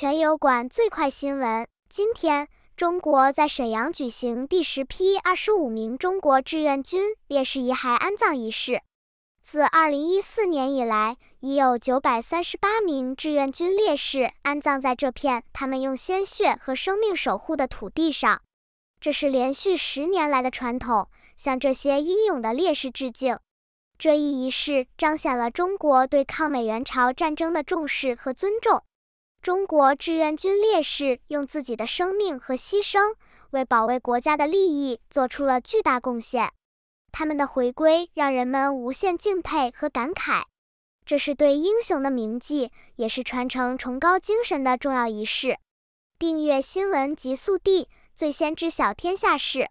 全油管最快新闻：今天，中国在沈阳举行第十批二十五名中国志愿军烈士遗骸安葬仪式。自二零一四年以来，已有九百三十八名志愿军烈士安葬在这片他们用鲜血和生命守护的土地上。这是连续十年来的传统，向这些英勇的烈士致敬。这一仪式彰显了中国对抗美援朝战争的重视和尊重。中国志愿军烈士用自己的生命和牺牲，为保卫国家的利益做出了巨大贡献。他们的回归让人们无限敬佩和感慨，这是对英雄的铭记，也是传承崇高精神的重要仪式。订阅新闻极速递，最先知晓天下事。